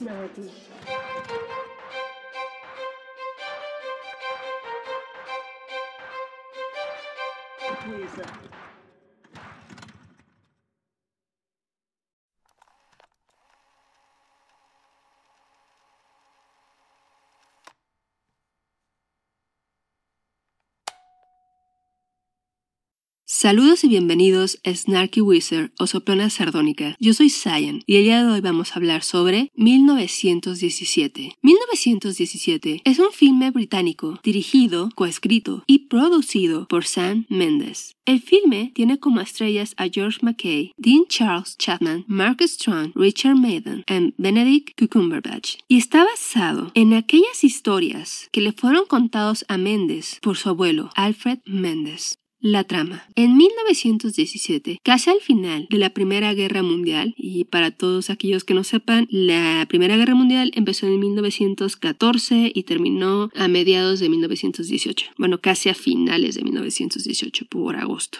melody. Please. Uh, Saludos y bienvenidos a Snarky Wizard o Soplona Sardónica. Yo soy Cyan y el día de hoy vamos a hablar sobre 1917. 1917 es un filme británico dirigido, coescrito y producido por Sam Mendes. El filme tiene como estrellas a George McKay, Dean Charles Chapman, Marcus Strong, Richard Madden y Benedict Cucumberbatch. y está basado en aquellas historias que le fueron contados a Mendes por su abuelo Alfred Mendes. La trama. En 1917, casi al final de la Primera Guerra Mundial, y para todos aquellos que no sepan, la Primera Guerra Mundial empezó en 1914 y terminó a mediados de 1918. Bueno, casi a finales de 1918, por agosto.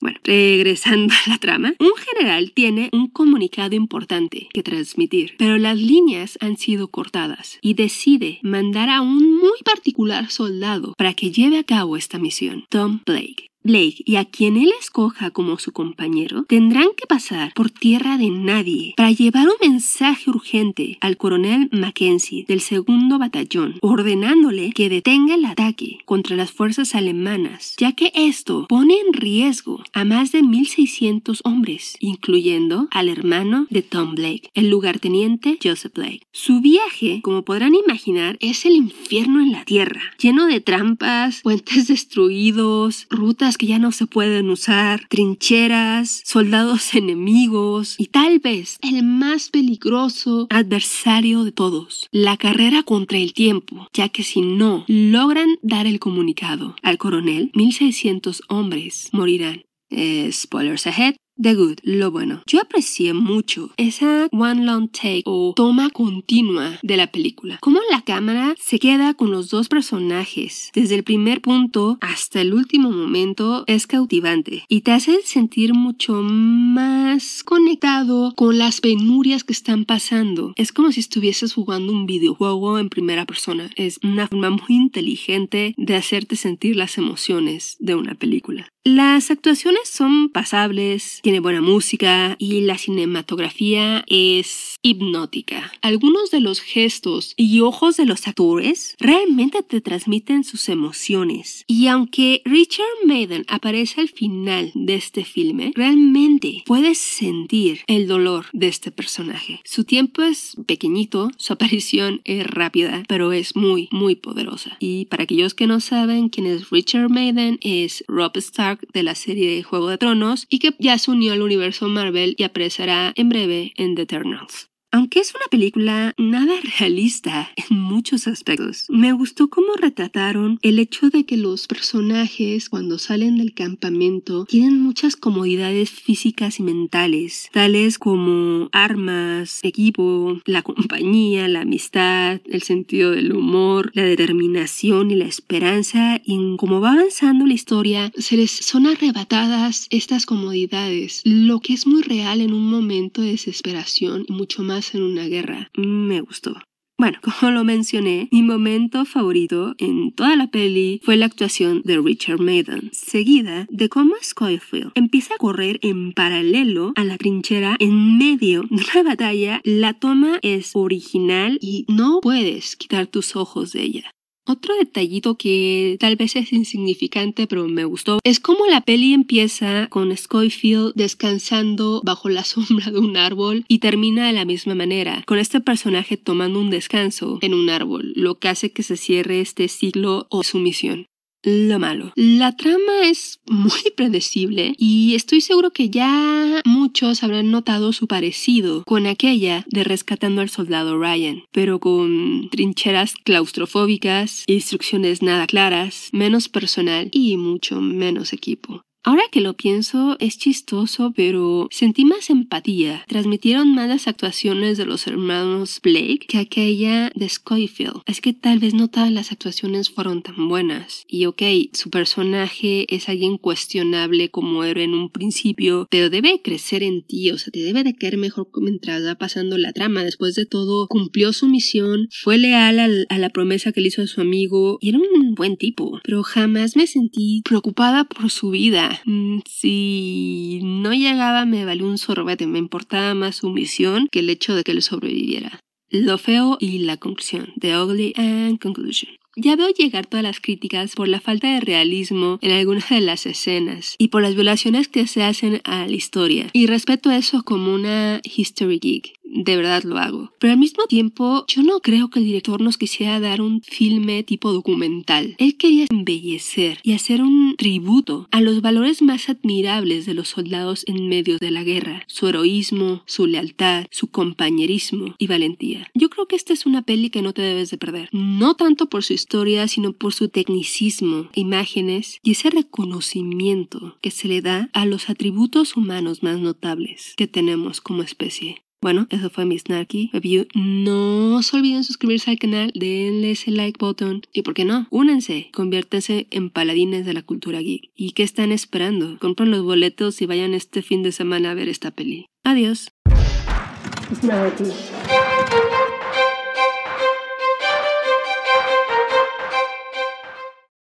Bueno, regresando a la trama, un general tiene un comunicado importante que transmitir, pero las líneas han sido cortadas y decide mandar a un muy particular soldado para que lleve a cabo esta misión, Tom Blake, Blake y a quien él escoja como su compañero tendrán que pasar por tierra de nadie para llevar un mensaje urgente al coronel Mackenzie del segundo batallón, ordenándole que detenga el ataque contra las fuerzas alemanas, ya que esto pone en riesgo a más de 1.600 hombres, incluyendo al hermano de Tom Blake, el lugarteniente Joseph Blake. Su viaje, como podrán imaginar, es el infierno en la tierra, lleno de trampas, puentes destruidos, rutas que ya no se pueden usar, trincheras, soldados enemigos y tal vez el más peligroso adversario de todos, la carrera contra el tiempo, ya que si no logran dar el comunicado al coronel, 1600 hombres morirán. Eh, spoilers ahead, The Good, lo bueno. Yo aprecié mucho esa one long take o toma continua de la película. Cómo la cámara se queda con los dos personajes desde el primer punto hasta el último momento es cautivante y te hace sentir mucho más conectado con las penurias que están pasando. Es como si estuvieses jugando un videojuego en primera persona. Es una forma muy inteligente de hacerte sentir las emociones de una película. Las actuaciones son pasables, tiene buena música y la cinematografía es hipnótica. Algunos de los gestos y ojos de los actores realmente te transmiten sus emociones. Y aunque Richard Madden aparece al final de este filme, realmente puedes sentir el dolor de este personaje. Su tiempo es pequeñito, su aparición es rápida, pero es muy, muy poderosa. Y para aquellos que no saben quién es Richard Madden, es Rob Star de la serie de Juego de Tronos y que ya se unió al universo Marvel y aparecerá en breve en The Eternals. Aunque es una película nada realista en muchos aspectos, me gustó cómo retrataron el hecho de que los personajes cuando salen del campamento tienen muchas comodidades físicas y mentales, tales como armas, equipo, la compañía, la amistad, el sentido del humor, la determinación y la esperanza, y como va avanzando la historia, se les son arrebatadas estas comodidades, lo que es muy real en un momento de desesperación y mucho más en una guerra. Me gustó. Bueno, como lo mencioné, mi momento favorito en toda la peli fue la actuación de Richard Madden, seguida de cómo Scofield empieza a correr en paralelo a la trinchera en medio de la batalla. La toma es original y no puedes quitar tus ojos de ella. Otro detallito que tal vez es insignificante pero me gustó es como la peli empieza con Scofield descansando bajo la sombra de un árbol y termina de la misma manera, con este personaje tomando un descanso en un árbol, lo que hace que se cierre este ciclo o su misión lo malo. La trama es muy predecible y estoy seguro que ya muchos habrán notado su parecido con aquella de Rescatando al Soldado Ryan, pero con trincheras claustrofóbicas, instrucciones nada claras, menos personal y mucho menos equipo. Ahora que lo pienso, es chistoso, pero sentí más empatía. Transmitieron más las actuaciones de los hermanos Blake que aquella de Scofield. Es que tal vez no todas las actuaciones fueron tan buenas. Y ok, su personaje es alguien cuestionable como era en un principio, pero debe crecer en ti, o sea, te debe de caer mejor mientras va pasando la trama. Después de todo, cumplió su misión, fue leal a la promesa que le hizo a su amigo y era un buen tipo. Pero jamás me sentí preocupada por su vida Mm, si no llegaba me valió un sorbete, me importaba más su misión que el hecho de que él sobreviviera. Lo feo y la conclusión. The Ugly and Conclusion. Ya veo llegar todas las críticas por la falta de realismo en algunas de las escenas y por las violaciones que se hacen a la historia. Y respeto eso como una history geek de verdad lo hago. Pero al mismo tiempo, yo no creo que el director nos quisiera dar un filme tipo documental. Él quería embellecer y hacer un tributo a los valores más admirables de los soldados en medio de la guerra, su heroísmo, su lealtad, su compañerismo y valentía. Yo creo que esta es una peli que no te debes de perder, no tanto por su historia, sino por su tecnicismo, imágenes y ese reconocimiento que se le da a los atributos humanos más notables que tenemos como especie. Bueno, eso fue mi snarky review. No se olviden suscribirse al canal, denle ese like button y por qué no, Únense, conviértanse en paladines de la cultura geek. ¿Y qué están esperando? Compran los boletos y vayan este fin de semana a ver esta peli. Adiós.